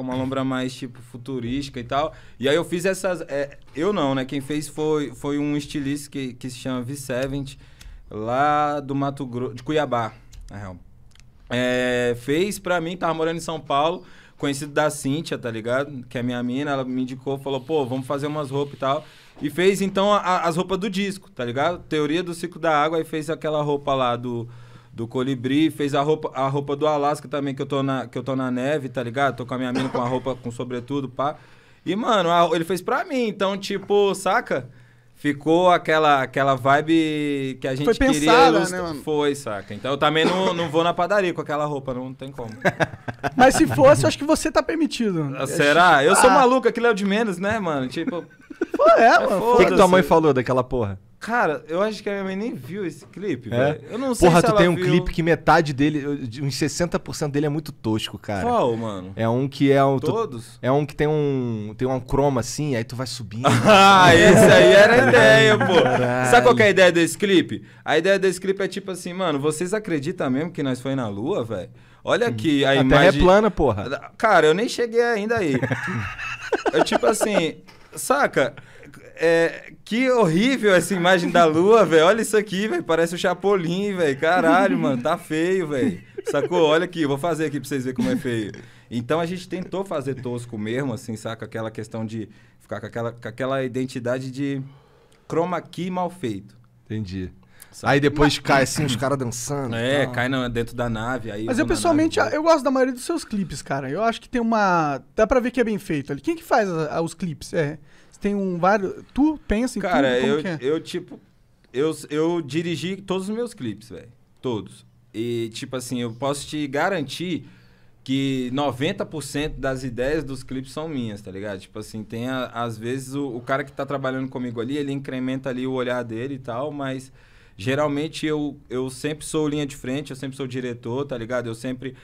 uma lombra mais, tipo, futurística e tal. E aí eu fiz essas... É, eu não, né? Quem fez foi, foi um estilista que, que se chama Vicevent, lá do Mato Grosso... De Cuiabá, na real. É, fez pra mim, tava morando em São Paulo, conhecido da Cíntia, tá ligado? Que é minha mina, ela me indicou, falou, pô, vamos fazer umas roupas e tal. E fez, então, a, as roupas do disco, tá ligado? Teoria do ciclo da água, e fez aquela roupa lá do do Colibri, fez a roupa, a roupa do Alasca também, que eu, tô na, que eu tô na neve, tá ligado? Tô com a minha mina com a roupa, com sobretudo, pá. E, mano, a, ele fez pra mim, então, tipo, saca? Ficou aquela, aquela vibe que a gente foi queria. Pensada, né, mano? Foi, saca? Então eu também não, não vou na padaria com aquela roupa, não tem como. Mas se fosse, eu acho que você tá permitido. Ah, será? Eu ah. sou maluco, aquilo é o de menos, né, mano? Tipo. Pô, é, é mano. O que, que tua mãe falou daquela porra? Cara, eu acho que a minha mãe nem viu esse clipe, é? velho. Eu não sei Porra, se tu tem um viu. clipe que metade dele, uns 60% dele é muito tosco, cara. Qual, mano? É um que é um. Todos? Tu, é um que tem um. Tem um croma assim, aí tu vai subindo. Ah, ah, esse aí era a ideia, pô. Caralho. Sabe qual é a ideia desse clipe? A ideia desse clipe é tipo assim, mano, vocês acreditam mesmo que nós foi na lua, velho? Olha uhum. aqui a, a imagem. Terra é plana, porra. Cara, eu nem cheguei ainda aí. eu, tipo assim, saca? é, que horrível essa imagem da lua, velho. Olha isso aqui, velho. Parece o Chapolin, velho. Caralho, mano. Tá feio, velho. Sacou? Olha aqui. Vou fazer aqui pra vocês verem como é feio. Então a gente tentou fazer tosco mesmo, assim, saca? Aquela questão de ficar com aquela, com aquela identidade de chroma key mal feito. Entendi. Sabe? Aí depois Mas... cai assim, os caras dançando. É, tal. cai na, dentro da nave. Aí Mas eu pessoalmente, nave... eu gosto da maioria dos seus clipes, cara. Eu acho que tem uma. Dá pra ver que é bem feito ali. Quem que faz a, a, os clipes? É tem um vários. Tu pensa em Cara, tudo? Como eu, que é? eu tipo. Eu, eu dirigi todos os meus clipes, velho. Todos. E, tipo assim, eu posso te garantir que 90% das ideias dos clipes são minhas, tá ligado? Tipo assim, tem a, às vezes o, o, cara que tá trabalhando comigo ali, ele incrementa ali o olhar dele e tal, mas geralmente eu, eu sempre sou linha de frente, eu sempre sou diretor, tá ligado? Eu sempre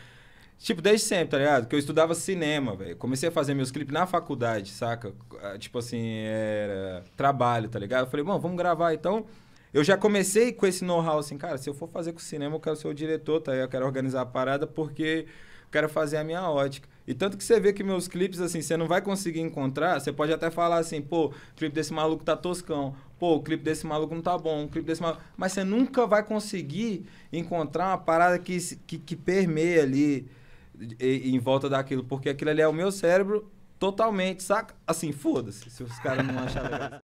Tipo, desde sempre, tá ligado? Que eu estudava cinema, velho. Comecei a fazer meus clipes na faculdade, saca? Ah, tipo assim, era trabalho, tá ligado? Eu falei, bom, vamos gravar. Então, eu já comecei com esse know-how, assim, cara, se eu for fazer com cinema, eu quero ser o diretor, tá? Eu quero organizar a parada porque eu quero fazer a minha ótica. E tanto que você vê que meus clipes, assim, você não vai conseguir encontrar, você pode até falar assim, pô, o clipe desse maluco tá toscão, pô, o clipe desse maluco não tá bom, o clipe desse maluco... Mas você nunca vai conseguir encontrar uma parada que, que, que permeia ali em volta daquilo, porque aquilo ali é o meu cérebro totalmente, saca? Assim, foda-se, se os caras não acharem